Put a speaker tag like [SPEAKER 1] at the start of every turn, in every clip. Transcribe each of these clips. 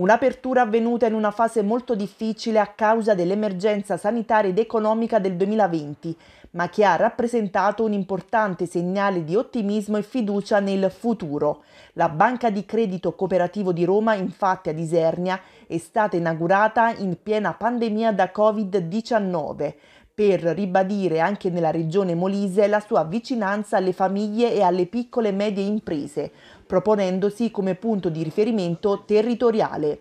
[SPEAKER 1] Un'apertura avvenuta in una fase molto difficile a causa dell'emergenza sanitaria ed economica del 2020, ma che ha rappresentato un importante segnale di ottimismo e fiducia nel futuro. La Banca di Credito Cooperativo di Roma, infatti ad Isernia, è stata inaugurata in piena pandemia da Covid-19 per ribadire anche nella regione Molise la sua vicinanza alle famiglie e alle piccole e medie imprese, proponendosi come punto di riferimento territoriale.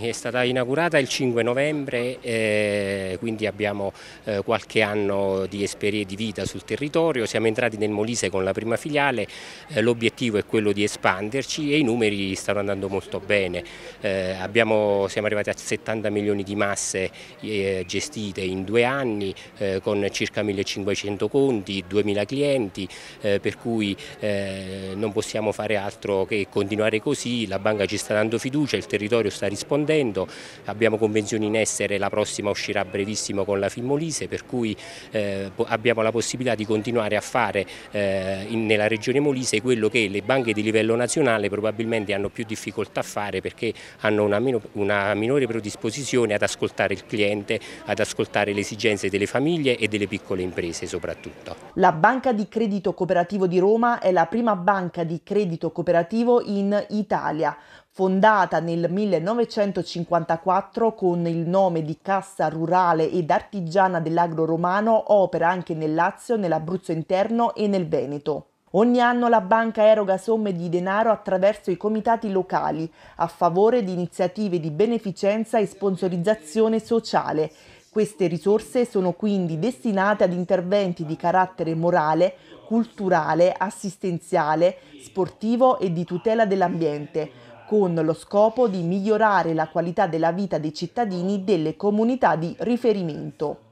[SPEAKER 2] È stata inaugurata il 5 novembre, eh, quindi abbiamo eh, qualche anno di esperienza di vita sul territorio, siamo entrati nel Molise con la prima filiale, eh, l'obiettivo è quello di espanderci e i numeri stanno andando molto bene, eh, abbiamo, siamo arrivati a 70 milioni di masse eh, gestite in due anni eh, con circa 1500 conti, 2000 clienti, per cui non possiamo fare altro che continuare così, la banca ci sta dando fiducia, il territorio sta rispondendo approfondendo, abbiamo convenzioni in essere, la prossima uscirà brevissimo con la Filmolise, per cui eh, abbiamo la possibilità di continuare a fare eh, in, nella regione Molise quello che le banche di livello nazionale probabilmente hanno più difficoltà a fare perché hanno una, meno, una minore predisposizione ad ascoltare il cliente, ad ascoltare le esigenze delle famiglie e delle piccole imprese soprattutto.
[SPEAKER 1] La Banca di Credito Cooperativo di Roma è la prima banca di credito cooperativo in Italia fondata nel 1954 con il nome di Cassa Rurale ed Artigiana dell'Agro Romano, opera anche nel Lazio, nell'Abruzzo interno e nel Veneto. Ogni anno la banca eroga somme di denaro attraverso i comitati locali a favore di iniziative di beneficenza e sponsorizzazione sociale. Queste risorse sono quindi destinate ad interventi di carattere morale, culturale, assistenziale, sportivo e di tutela dell'ambiente con lo scopo di migliorare la qualità della vita dei cittadini delle comunità di riferimento.